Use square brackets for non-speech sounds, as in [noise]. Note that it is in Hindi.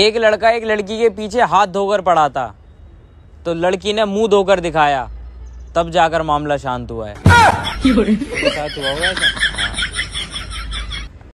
एक लड़का एक लड़की के पीछे हाथ धोकर पड़ा था तो लड़की ने मुंह धोकर दिखाया तब जाकर मामला शांत हुआ है [laughs]